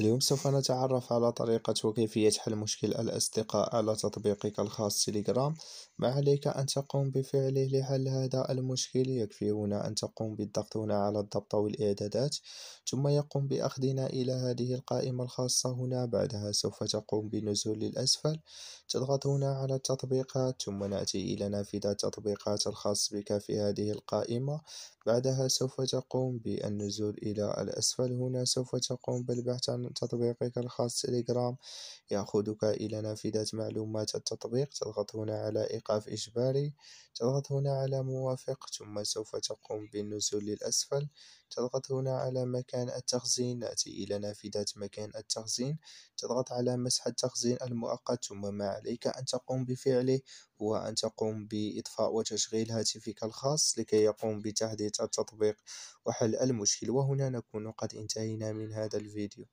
اليوم سوف نتعرف على طريقة وكيفية حل مشكل الأصدقاء على تطبيقك الخاص تليجرام ما عليك أن تقوم بفعله لحل هذا المشكل يكفي هنا أن تقوم بالضغط هنا على الضبط والإعدادات ثم يقوم بأخذنا إلى هذه القائمة الخاصة هنا بعدها سوف تقوم بالنزول للأسفل تضغط هنا على التطبيقات ثم نأتي إلى نافذة التطبيقات الخاص بك في هذه القائمة بعدها سوف تقوم بالنزول إلى الأسفل هنا سوف تقوم بالبحث عن تطبيقك الخاص تليجرام يأخذك إلى نافذة معلومات التطبيق تضغط هنا على إيقاف إجباري تضغط هنا على موافق ثم سوف تقوم بالنزول للأسفل تضغط هنا على مكان التخزين نأتي إلى نافذة مكان التخزين تضغط على مسح التخزين المؤقت ثم ما عليك أن تقوم بفعله هو أن تقوم بإطفاء وتشغيل هاتفك الخاص لكي يقوم بتحديث التطبيق وحل المشكل وهنا نكون قد انتهينا من هذا الفيديو